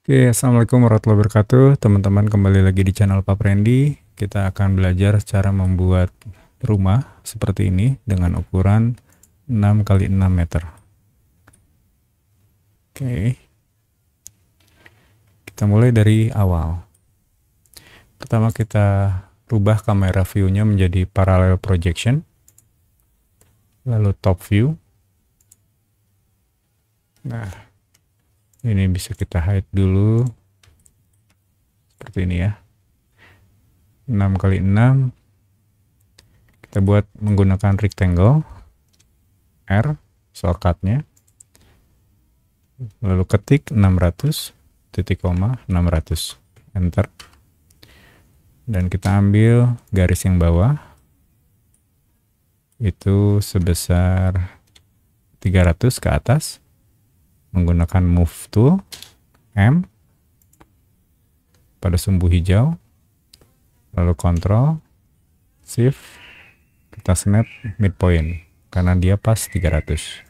Oke, Assalamualaikum warahmatullahi wabarakatuh. Teman-teman kembali lagi di channel Pak Randy. Kita akan belajar cara membuat rumah seperti ini dengan ukuran 6 x 6 meter. Oke. Kita mulai dari awal. Pertama kita rubah kamera view-nya menjadi parallel projection. Lalu top view. Nah, ini bisa kita hide dulu seperti ini ya 6 kali 6 kita buat menggunakan rectangle R shortcutnya lalu ketik 600 titik koma 600 enter dan kita ambil garis yang bawah itu sebesar 300 ke atas menggunakan move tool M pada sumbu hijau lalu control shift kita snap midpoint karena dia pas 300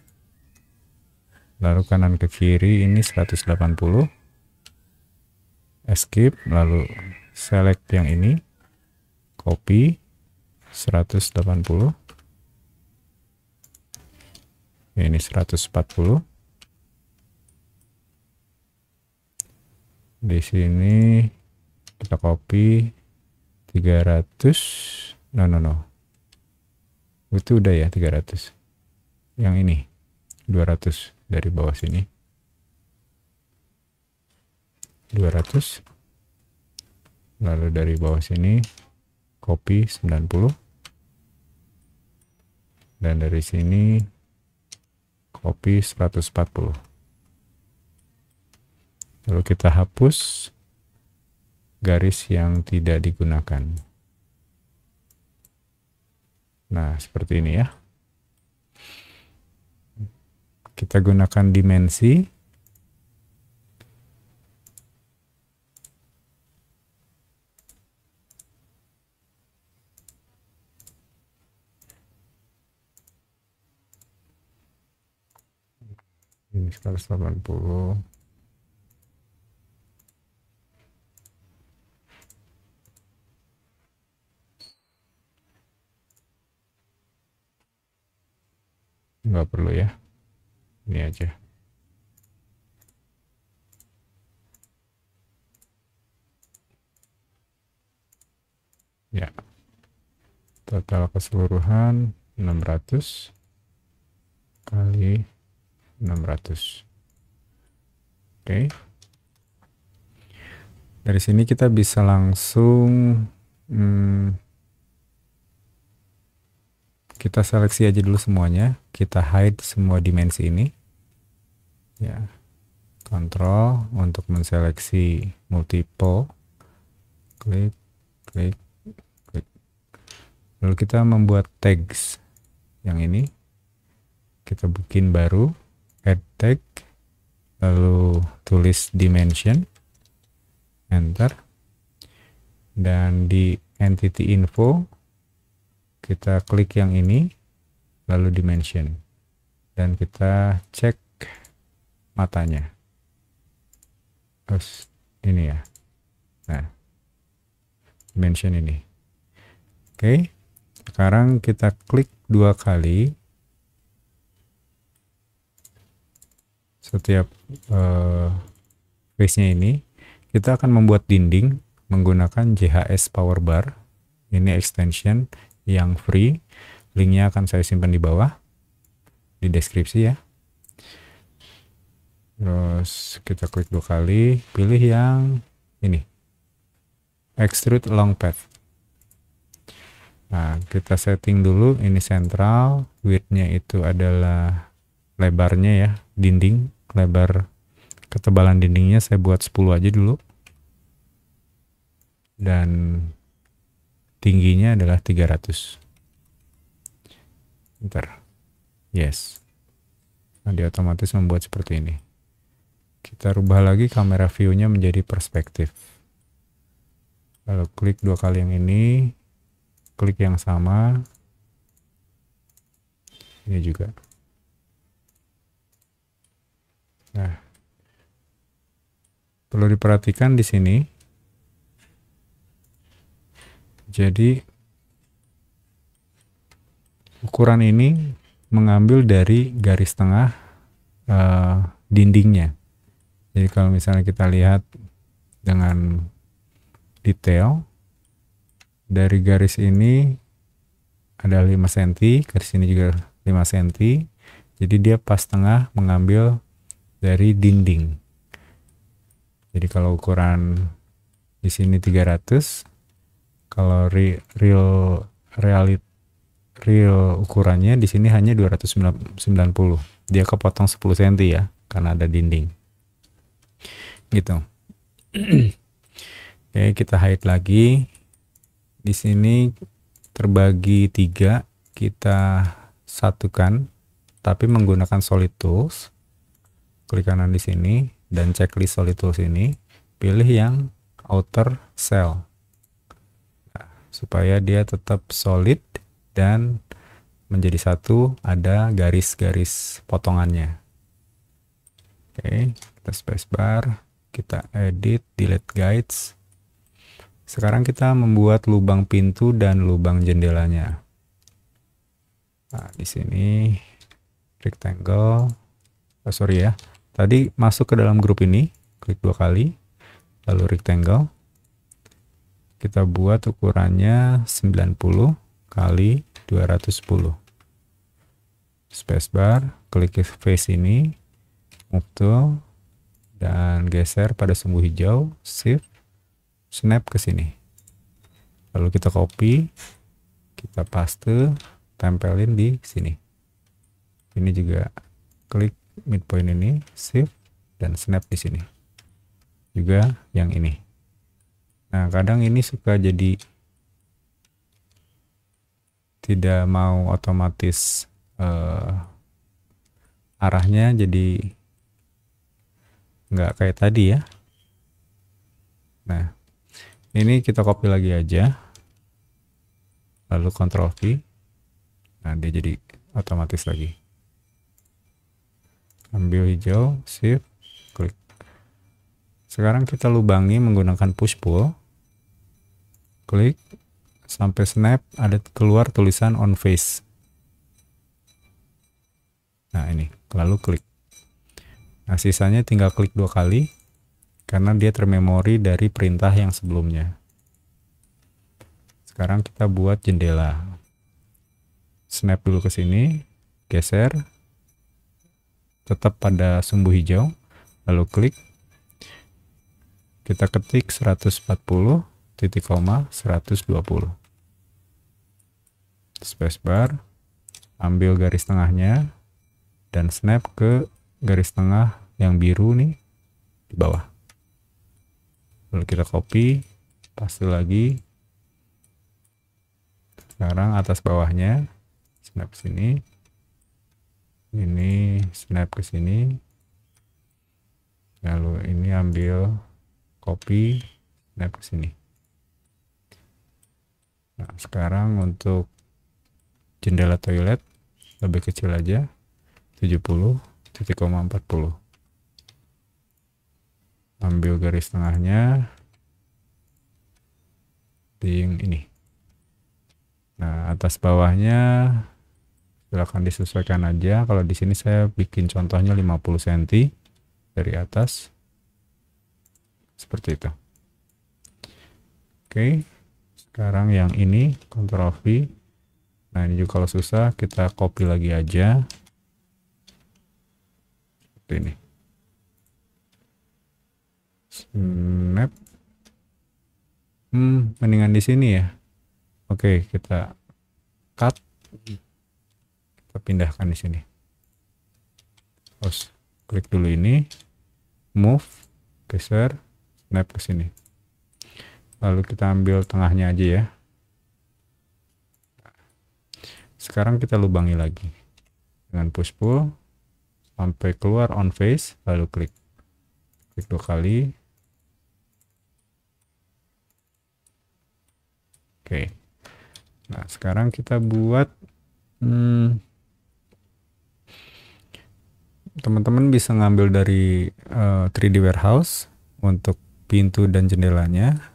lalu kanan ke kiri ini 180 escape lalu select yang ini copy 180 ini 140 di sini kita copy 300 no no no itu udah ya 300 yang ini 200 dari bawah sini 200 lalu dari bawah sini copy 90 dan dari sini copy 140 lalu kita hapus garis yang tidak digunakan nah seperti ini ya kita gunakan dimensi ini 80. nggak perlu ya ini aja ya total keseluruhan 600 kali 600 oke okay. dari sini kita bisa langsung hmm, kita seleksi aja dulu semuanya kita hide semua dimensi ini ya kontrol untuk menseleksi multiple klik klik klik lalu kita membuat tags yang ini kita bikin baru add tag lalu tulis dimension enter dan di entity info kita klik yang ini lalu dimension dan kita cek matanya terus ini ya nah dimension ini oke sekarang kita klik dua kali setiap uh, face-nya ini kita akan membuat dinding menggunakan JHS power bar ini extension yang free. Linknya akan saya simpan di bawah di deskripsi ya. Terus kita klik dua kali, pilih yang ini. Extrude long path. Nah, kita setting dulu ini sentral, width-nya itu adalah lebarnya ya, dinding, lebar ketebalan dindingnya saya buat 10 aja dulu. Dan tingginya adalah 300 Bentar. yes nah dia otomatis membuat seperti ini kita rubah lagi kamera view-nya menjadi perspektif lalu klik dua kali yang ini klik yang sama ini juga nah perlu diperhatikan di sini jadi ukuran ini mengambil dari garis tengah e, dindingnya. Jadi kalau misalnya kita lihat dengan detail dari garis ini ada 5 cm, garis ini juga 5 cm. Jadi dia pas tengah mengambil dari dinding. Jadi kalau ukuran di sini 300, kalau re, real realit real ukurannya di sini hanya 290. Dia kepotong 10 cm ya karena ada dinding. Gitu. Oke, kita hide lagi. Di sini terbagi tiga, kita satukan, tapi menggunakan solid tools. Klik kanan di sini dan checklist solid tools ini, pilih yang outer cell supaya dia tetap solid dan menjadi satu ada garis-garis potongannya. Oke, okay, kita spacebar, kita edit, delete guides. Sekarang kita membuat lubang pintu dan lubang jendelanya. Nah, di sini rectangle. Oh, sorry ya. Tadi masuk ke dalam grup ini, klik dua kali, lalu rectangle kita buat ukurannya 90 kali 210 spacebar klik face ini move tool dan geser pada sumbu hijau shift snap ke sini lalu kita copy kita paste tempelin di sini ini juga klik midpoint ini shift dan snap di sini juga yang ini Nah, kadang ini suka jadi tidak mau otomatis uh, arahnya jadi nggak kayak tadi ya. Nah, ini kita copy lagi aja. Lalu Ctrl V. Nah, dia jadi otomatis lagi. Ambil hijau, shift, klik. Sekarang kita lubangi menggunakan push pull klik sampai snap ada keluar tulisan on face nah ini lalu klik nah sisanya tinggal klik dua kali karena dia termemori dari perintah yang sebelumnya sekarang kita buat jendela snap dulu ke sini geser tetap pada sumbu hijau lalu klik kita ketik 140 titik koma 120 spacebar ambil garis tengahnya dan snap ke garis tengah yang biru nih di bawah lalu kita copy paste lagi sekarang atas bawahnya snap sini ini snap ke sini lalu ini ambil copy snap ke sini Nah, sekarang untuk jendela toilet lebih kecil aja 70 titik 40 ambil garis tengahnya di yang ini nah atas bawahnya silahkan disesuaikan aja kalau di sini saya bikin contohnya 50 cm dari atas seperti itu oke okay sekarang yang ini Ctrl V nah ini juga kalau susah kita copy lagi aja seperti ini snap hmm mendingan di sini ya oke kita cut kita pindahkan di sini terus klik dulu ini move geser snap ke sini lalu kita ambil tengahnya aja ya sekarang kita lubangi lagi dengan push pull sampai keluar on face lalu klik klik dua kali oke nah sekarang kita buat teman hmm, teman-teman bisa ngambil dari uh, eh, 3D warehouse untuk pintu dan jendelanya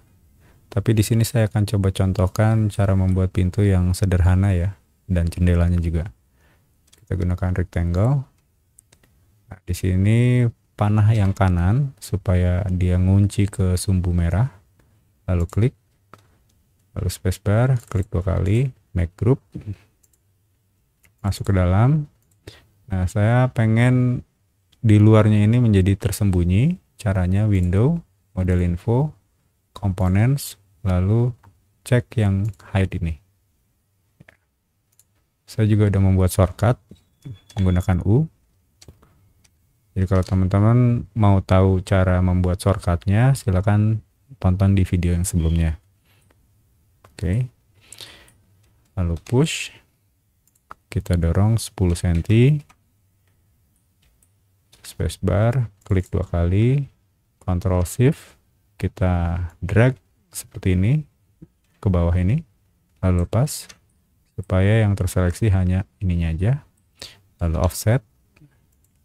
tapi di sini saya akan coba contohkan cara membuat pintu yang sederhana ya dan jendelanya juga. Kita gunakan rectangle. Nah, di sini panah yang kanan supaya dia ngunci ke sumbu merah. Lalu klik. Lalu spacebar, klik dua kali, make group. Masuk ke dalam. Nah, saya pengen di luarnya ini menjadi tersembunyi. Caranya window, model info, components, lalu cek yang hide ini saya juga sudah membuat shortcut menggunakan U jadi kalau teman-teman mau tahu cara membuat shortcutnya silahkan tonton di video yang sebelumnya oke okay. lalu push kita dorong 10 cm spacebar klik dua kali control Shift kita drag seperti ini ke bawah ini lalu lepas supaya yang terseleksi hanya ininya aja lalu offset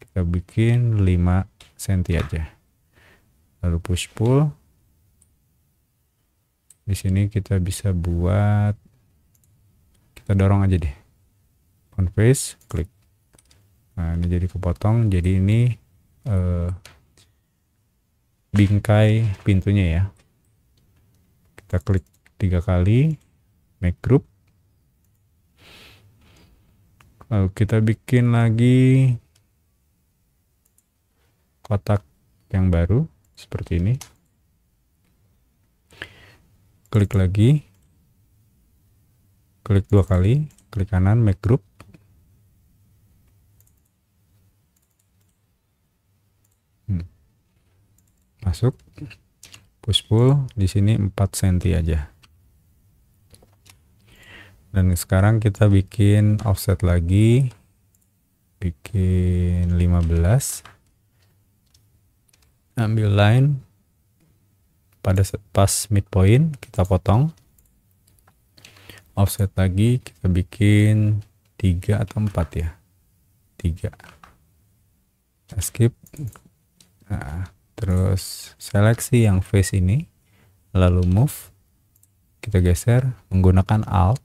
kita bikin 5 cm aja lalu push pull di sini kita bisa buat kita dorong aja deh on face klik nah ini jadi kepotong jadi ini eh, bingkai pintunya ya kita klik tiga kali make group lalu kita bikin lagi kotak yang baru seperti ini klik lagi klik dua kali klik kanan make group hmm. masuk push pull di sini 4 cm aja dan sekarang kita bikin offset lagi bikin 15 ambil line pada pas midpoint kita potong offset lagi kita bikin 3 atau 4 ya 3 skip nah terus seleksi yang face ini lalu move kita geser menggunakan alt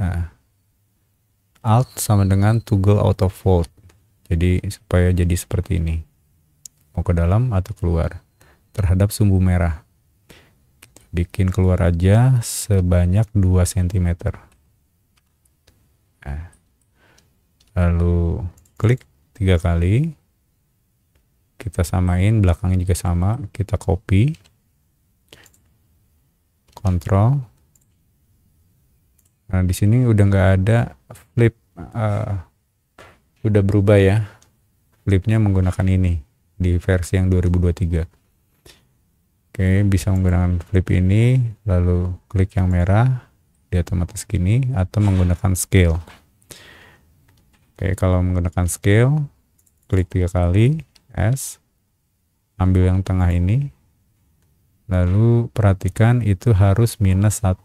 nah alt sama dengan toggle auto fold jadi supaya jadi seperti ini mau ke dalam atau keluar terhadap sumbu merah bikin keluar aja sebanyak 2 cm nah, lalu klik tiga kali kita samain belakangnya juga sama kita copy control nah di sini udah nggak ada flip uh, udah berubah ya flipnya menggunakan ini di versi yang 2023 oke bisa menggunakan flip ini lalu klik yang merah di otomatis gini atau menggunakan scale oke kalau menggunakan scale klik tiga kali S ambil yang tengah ini lalu perhatikan itu harus minus 1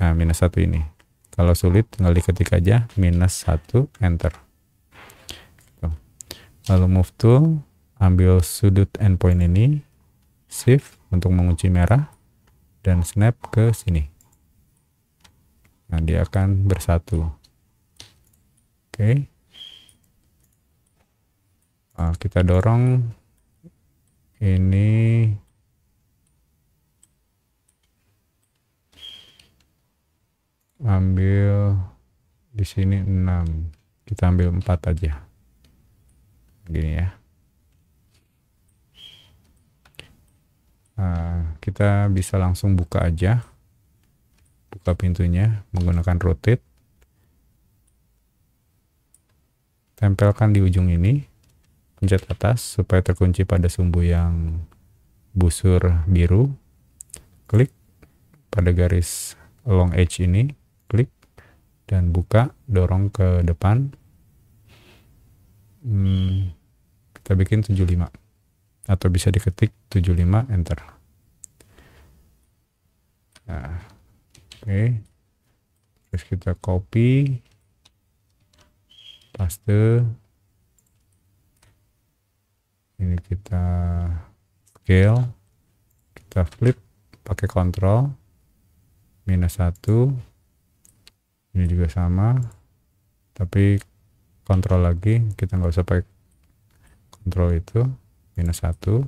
nah minus 1 ini kalau sulit tinggal diketik aja minus 1 enter lalu move tool ambil sudut endpoint ini shift untuk mengunci merah dan snap ke sini nah dia akan bersatu oke okay. Nah, kita dorong ini ambil di sini 6 kita ambil 4 aja gini ya nah, kita bisa langsung buka aja buka pintunya menggunakan rotate tempelkan di ujung ini pencet atas supaya terkunci pada sumbu yang busur biru. Klik pada garis long edge ini, klik dan buka, dorong ke depan. Hmm, kita bikin 75 atau bisa diketik 75 enter. Nah, oke. Okay. Terus kita copy paste ini kita scale kita flip pakai kontrol minus satu ini juga sama tapi kontrol lagi kita nggak usah pakai kontrol itu minus satu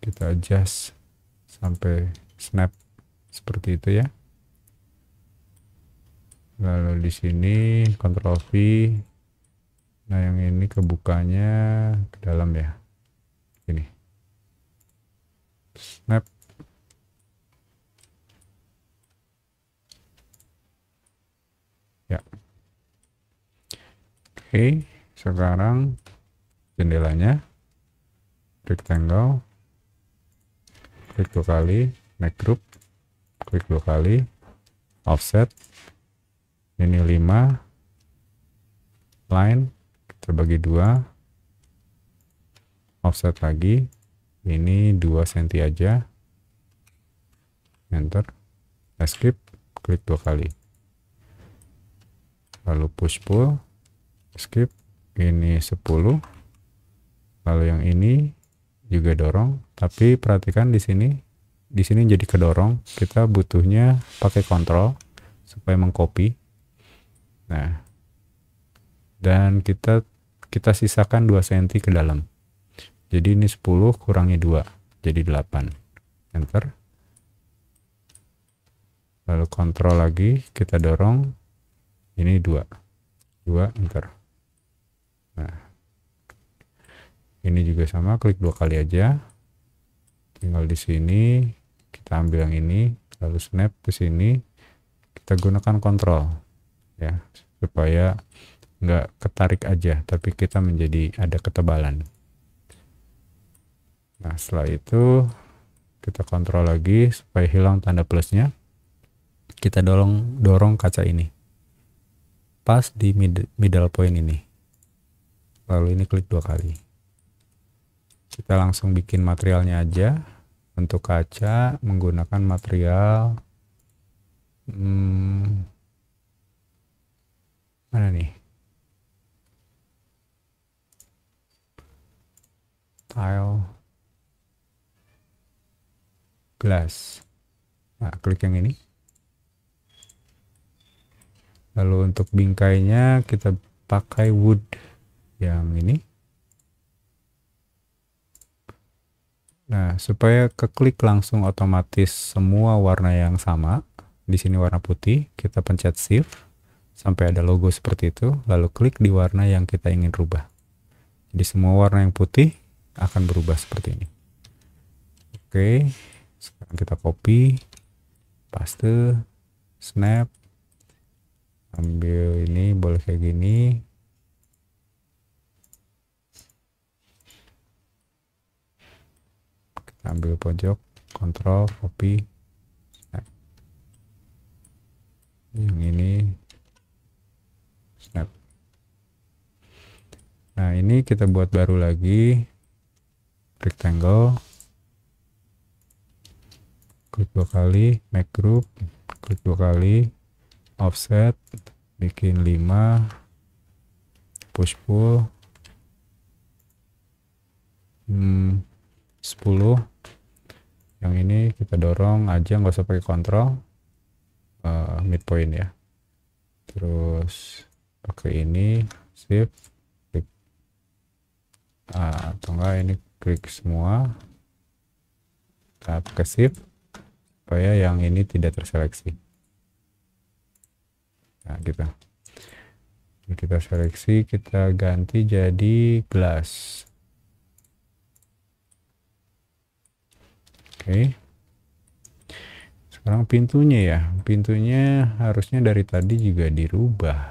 kita adjust sampai snap seperti itu ya lalu nah, di sini control V nah yang ini kebukanya ke dalam ya ini snap ya oke sekarang jendelanya rectangle klik dua kali next group klik dua kali offset ini 5 line kita bagi dua offset lagi ini 2 cm aja enter escape nah, klik dua kali lalu push pull skip ini 10 lalu yang ini juga dorong tapi perhatikan di sini di sini jadi kedorong kita butuhnya pakai kontrol supaya mengcopy Nah, dan kita kita sisakan 2 cm ke dalam. Jadi ini 10 kurangi 2, jadi 8. Enter. Lalu kontrol lagi, kita dorong. Ini 2. 2, enter. Nah. Ini juga sama, klik dua kali aja. Tinggal di sini, kita ambil yang ini, lalu snap ke sini. Kita gunakan kontrol ya supaya nggak ketarik aja tapi kita menjadi ada ketebalan nah setelah itu kita kontrol lagi supaya hilang tanda plusnya kita dorong dorong kaca ini pas di mid, middle point ini lalu ini klik dua kali kita langsung bikin materialnya aja untuk kaca menggunakan material hmm, Mana nih? Tile. Glass. Nah, klik yang ini. Lalu untuk bingkainya kita pakai wood yang ini. Nah, supaya keklik langsung otomatis semua warna yang sama. Di sini warna putih, kita pencet shift sampai ada logo seperti itu lalu klik di warna yang kita ingin rubah jadi semua warna yang putih akan berubah seperti ini oke sekarang kita copy paste snap ambil ini boleh kayak gini kita ambil pojok kontrol copy yang ini Nah, ini kita buat baru lagi. Rectangle. Klik dua kali, make group. Klik dua kali, offset. Bikin 5. Push pull. Hmm, 10. Yang ini kita dorong aja, nggak usah pakai kontrol. Uh, midpoint ya. Terus pakai ini, shift nah, atau enggak ini klik semua tap ke shift supaya yang ini tidak terseleksi nah gitu kita seleksi kita ganti jadi glass oke sekarang pintunya ya pintunya harusnya dari tadi juga dirubah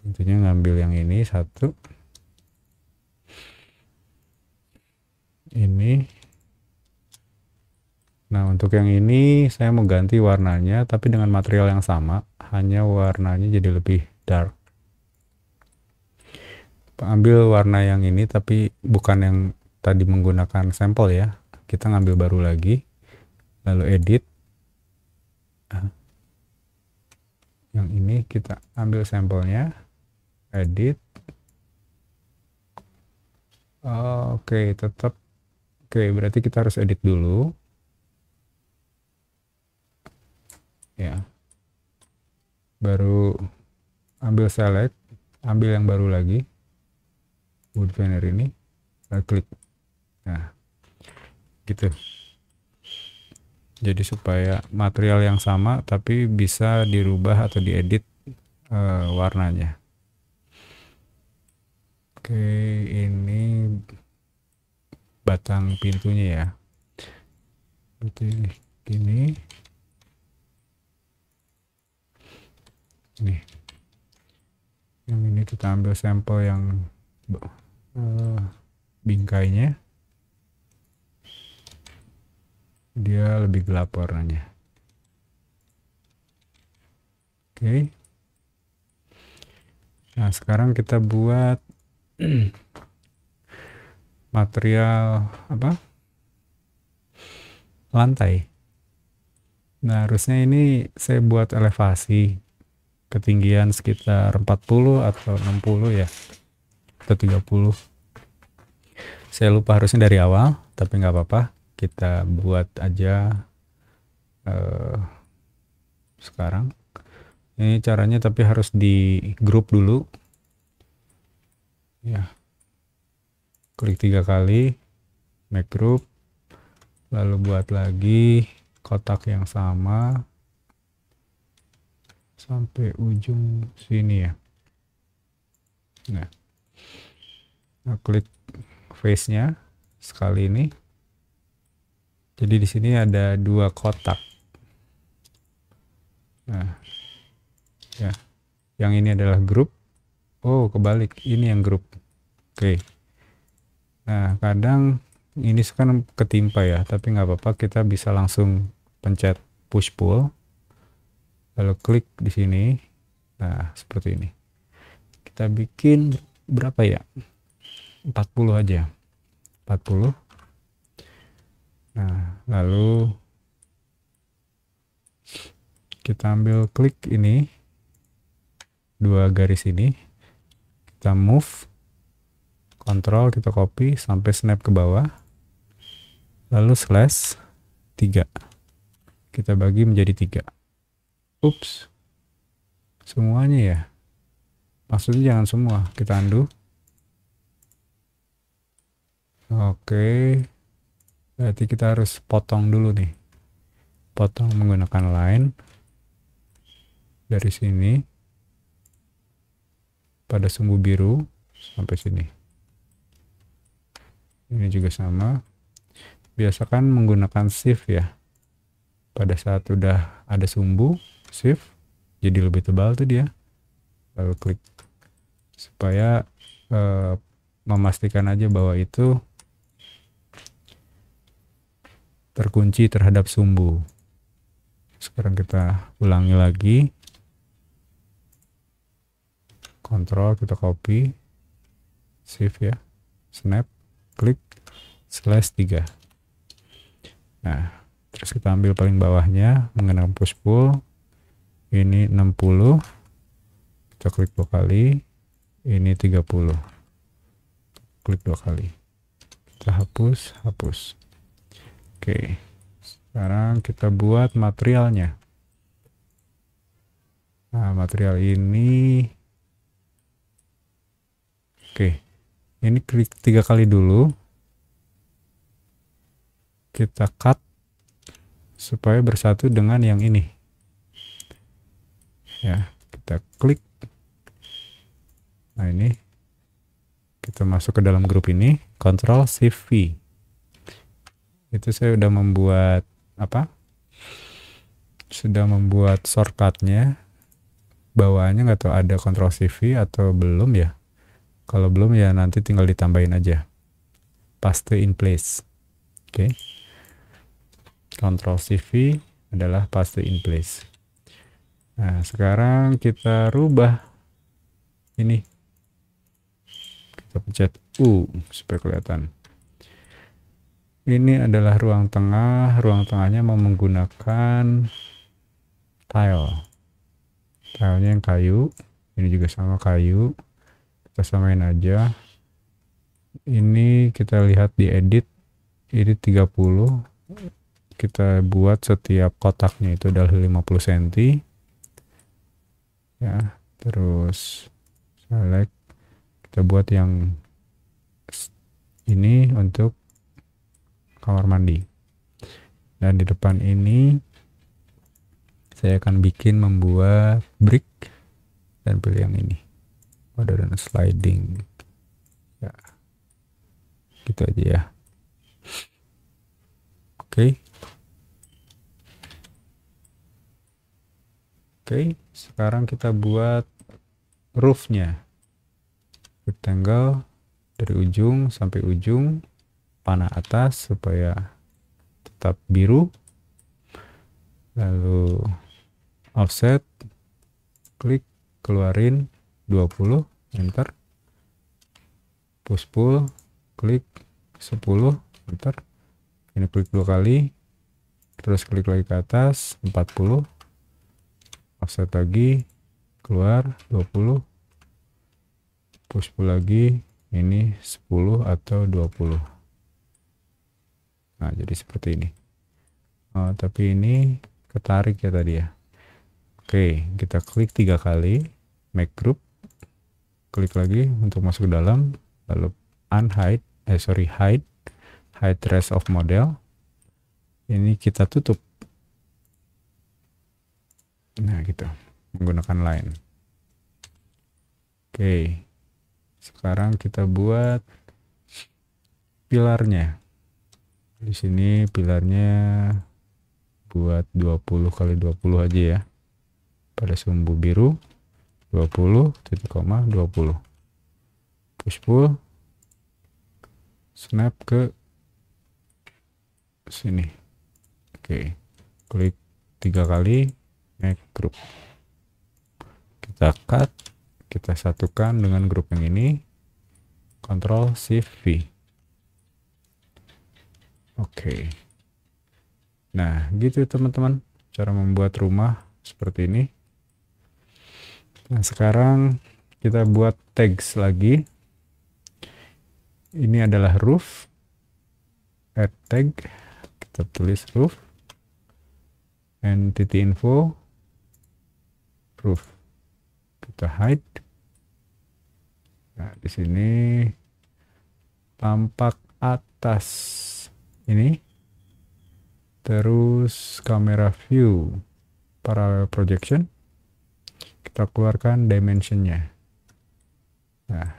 pintunya ngambil yang ini satu ini nah untuk yang ini saya mau ganti warnanya tapi dengan material yang sama hanya warnanya jadi lebih dark ambil warna yang ini tapi bukan yang tadi menggunakan sampel ya kita ngambil baru lagi lalu edit nah. yang ini kita ambil sampelnya edit oke tetap Oke, berarti kita harus edit dulu. Ya. Baru ambil select, ambil yang baru lagi. Wood veneer ini. Lalu klik. Nah, gitu. Jadi supaya material yang sama tapi bisa dirubah atau diedit uh, warnanya. Oke, ini batang pintunya ya seperti ini ini, yang ini kita ambil sampel yang uh, bingkainya dia lebih gelap warnanya oke okay. nah sekarang kita buat material apa lantai nah harusnya ini saya buat elevasi ketinggian sekitar 40 atau 60 ya atau 30 saya lupa harusnya dari awal tapi nggak apa-apa kita buat aja uh, sekarang ini caranya tapi harus di grup dulu ya klik tiga kali make group lalu buat lagi kotak yang sama sampai ujung sini ya nah, nah klik face nya sekali ini jadi di sini ada dua kotak nah ya yang ini adalah grup oh kebalik ini yang grup oke okay. Nah, kadang ini kan ketimpa ya, tapi nggak apa-apa kita bisa langsung pencet push pull. Lalu klik di sini. Nah, seperti ini. Kita bikin berapa ya? 40 aja. 40. Nah, lalu kita ambil klik ini dua garis ini. Kita move Kontrol kita copy sampai snap ke bawah. Lalu slash 3. Kita bagi menjadi 3. Ups. Semuanya ya. Maksudnya jangan semua. Kita undo. Oke. Berarti kita harus potong dulu nih. Potong menggunakan line. Dari sini. Pada sumbu biru sampai sini ini juga sama biasakan menggunakan shift ya pada saat udah ada sumbu shift jadi lebih tebal tuh dia lalu klik supaya eh, memastikan aja bahwa itu terkunci terhadap sumbu sekarang kita ulangi lagi kontrol kita copy Shift ya snap klik slash 3 nah terus kita ambil paling bawahnya mengenai push pull ini 60 kita klik dua kali ini 30 klik dua kali kita hapus hapus oke sekarang kita buat materialnya nah material ini oke ini klik tiga kali dulu kita cut supaya bersatu dengan yang ini ya kita klik nah ini kita masuk ke dalam grup ini Ctrl Shift V itu saya sudah membuat apa sudah membuat shortcutnya bawahnya nggak tahu ada Ctrl Shift V atau belum ya kalau belum ya nanti tinggal ditambahin aja. Paste in place. Oke. Okay. Control CV adalah paste in place. Nah, sekarang kita rubah ini. Kita pencet U supaya kelihatan. Ini adalah ruang tengah. Ruang tengahnya mau menggunakan tile. Tilenya yang kayu. Ini juga sama kayu kita samain aja ini kita lihat di edit ini 30 kita buat setiap kotaknya itu adalah 50 cm ya terus select kita buat yang ini untuk kamar mandi dan di depan ini saya akan bikin membuat brick dan pilih yang ini ada sliding ya gitu aja ya oke okay. oke okay, sekarang kita buat roofnya rectangle dari ujung sampai ujung panah atas supaya tetap biru lalu offset klik keluarin 20 enter push pull klik 10 enter ini klik dua kali terus klik lagi ke atas 40 offset lagi keluar 20 push pull lagi ini 10 atau 20 nah jadi seperti ini oh, tapi ini ketarik ya tadi ya oke kita klik tiga kali make group klik lagi untuk masuk ke dalam lalu unhide eh sorry hide hide rest of model ini kita tutup nah gitu menggunakan line oke sekarang kita buat pilarnya di sini pilarnya buat 20 kali 20 aja ya pada sumbu biru 20 titik koma 20 push pull snap ke sini oke okay. klik tiga kali next group kita cut kita satukan dengan grup yang ini control Shift V oke okay. nah gitu teman-teman cara membuat rumah seperti ini Nah, sekarang kita buat tags lagi. Ini adalah roof. Add tag. Kita tulis roof. Entity info. Roof. Kita hide. Nah, di sini tampak atas ini. Terus kamera view. Parallel projection kita keluarkan dimensionnya nah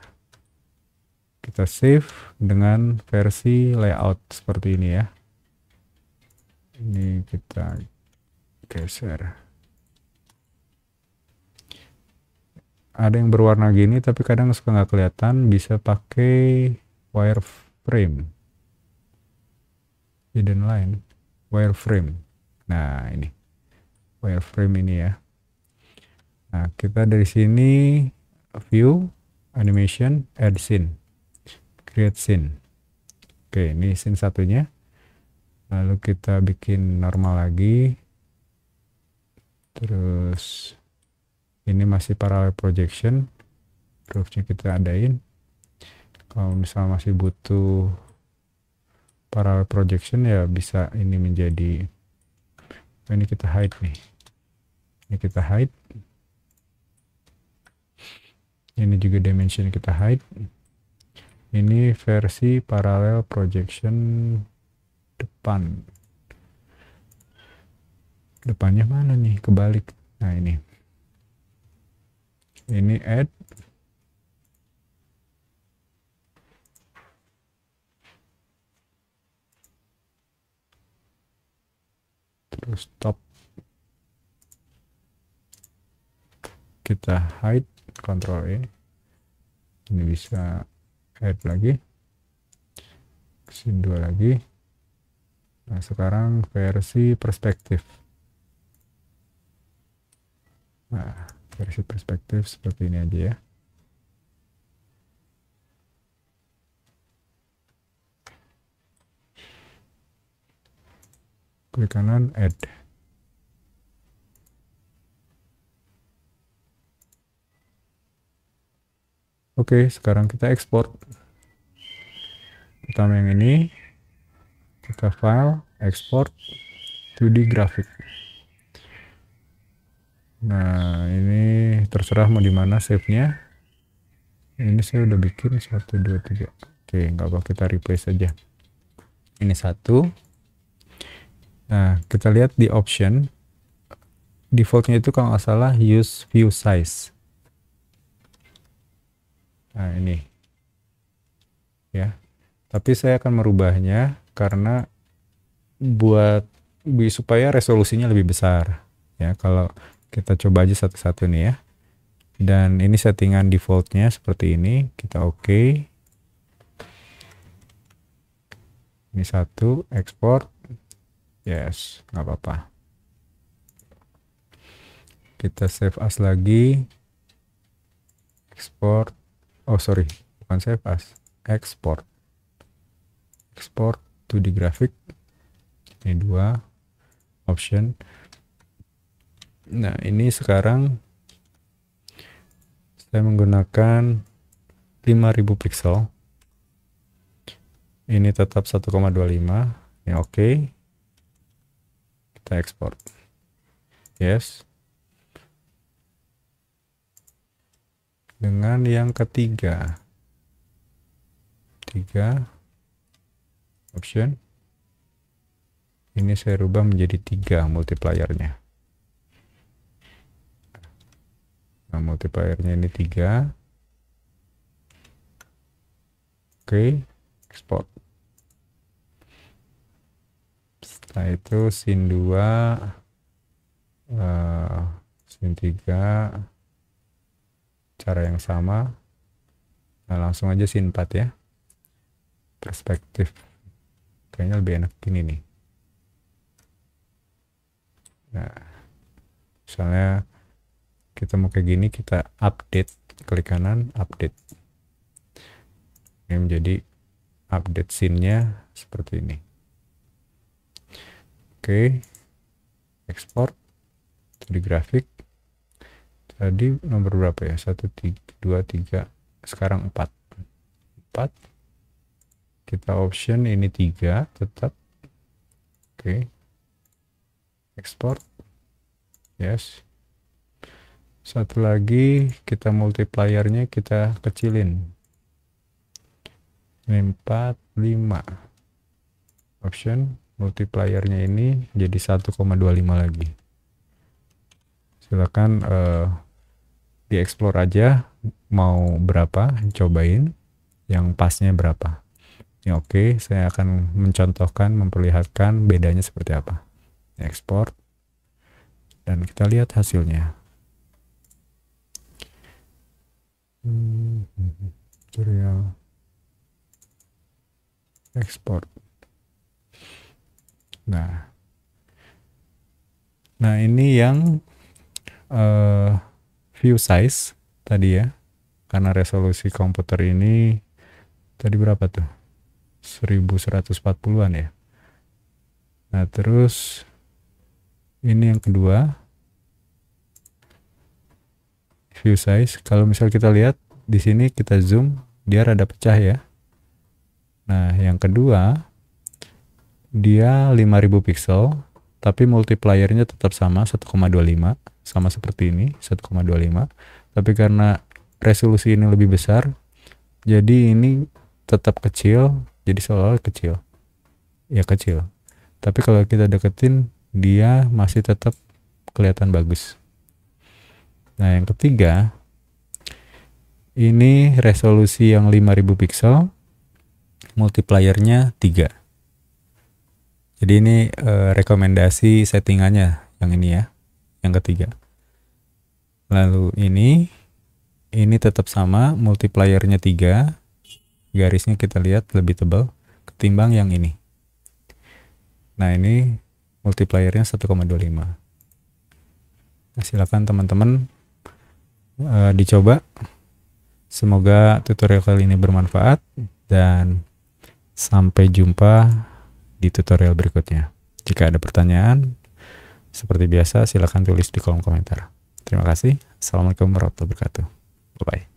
kita save dengan versi layout seperti ini ya ini kita geser ada yang berwarna gini tapi kadang suka nggak kelihatan bisa pakai wireframe hidden line wireframe nah ini wireframe ini ya kita dari sini view animation add scene create scene oke ini scene satunya lalu kita bikin normal lagi terus ini masih parallel projection proofnya kita adain kalau misal masih butuh parallel projection ya bisa ini menjadi ini kita hide nih ini kita hide ini juga dimension kita hide ini versi parallel projection depan depannya mana nih kebalik nah ini ini add terus stop kita hide Ctrl E ini bisa add lagi kesin dua lagi nah sekarang versi perspektif nah versi perspektif seperti ini aja ya klik kanan add Oke, sekarang kita export. Pertama yang ini, kita file, export, 2D grafik. Nah, ini terserah mau dimana mana save-nya. Ini saya udah bikin satu, dua, tiga. Oke, nggak apa kita replace saja. Ini satu. Nah, kita lihat di option. Defaultnya itu kalau nggak salah use view size Nah, ini. Ya. Tapi saya akan merubahnya karena buat supaya resolusinya lebih besar. Ya, kalau kita coba aja satu-satu nih ya. Dan ini settingan defaultnya seperti ini. Kita oke. Okay. Ini satu, export. Yes, nggak apa-apa. Kita save as lagi. Export oh sorry bukan save as export export to the graphic ini dua option nah ini sekarang saya menggunakan 5000 pixel ini tetap 1,25 ya oke okay. kita export yes dengan yang ketiga tiga option ini saya rubah menjadi tiga multipliernya nah multipliernya ini tiga oke export setelah itu sin 2 uh, eh, sin 3 cara yang sama nah langsung aja sin 4 ya perspektif kayaknya lebih enak gini nih nah misalnya kita mau kayak gini kita update klik kanan update ini menjadi update scene-nya seperti ini oke okay. ekspor jadi grafik tadi nomor berapa ya satu 3, dua tiga sekarang empat empat kita option ini tiga tetap oke okay. export yes satu lagi kita multiplier-nya kita kecilin ini 4 5 option nya ini jadi 1,25 lagi silakan uh, dieksplor aja mau berapa cobain yang pasnya berapa ya oke okay, saya akan mencontohkan memperlihatkan bedanya seperti apa ekspor dan kita lihat hasilnya hmm, ekspor nah nah ini yang uh, view size tadi ya karena resolusi komputer ini tadi berapa tuh 1140-an ya nah terus ini yang kedua view size kalau misal kita lihat di sini kita zoom dia rada pecah ya nah yang kedua dia 5000 pixel tapi multipliernya tetap sama 1,25 sama seperti ini 1,25 tapi karena resolusi ini lebih besar jadi ini tetap kecil jadi seolah kecil ya kecil tapi kalau kita deketin dia masih tetap kelihatan bagus nah yang ketiga ini resolusi yang 5000 pixel multipliernya 3 jadi ini eh, rekomendasi settingannya yang ini ya, yang ketiga. Lalu ini ini tetap sama, multipliernya tiga, garisnya kita lihat lebih tebal ketimbang yang ini. Nah ini multipliernya 1,25. Nah, silakan teman-teman eh, dicoba. Semoga tutorial kali ini bermanfaat dan sampai jumpa di tutorial berikutnya. Jika ada pertanyaan, seperti biasa silakan tulis di kolom komentar. Terima kasih. Assalamualaikum warahmatullahi wabarakatuh. Bye-bye.